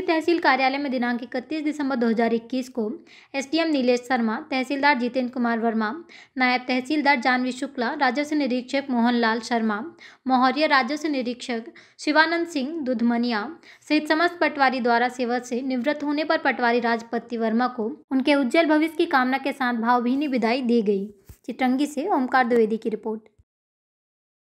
घोंगी तहसील कार्यालय में दिनांक इकतीस दिसंबर 2021 को एसडीएम नीलेश शर्मा तहसीलदार जितेंद्र कुमार वर्मा नायब तहसीलदार जानवी शुक्ला राजस्व निरीक्षक मोहनलाल शर्मा मौर्य राजस्व निरीक्षक शिवानंद सिंह दुधमनिया सहित समस्त पटवारी द्वारा सेवा से निवृत्त होने पर पटवारी राजपति वर्मा को उनके उज्जवल भविष्य की कामना के साथ भावभीनी विदाई दी गई चित्रंगी से ओमकार द्विवेदी की रिपोर्ट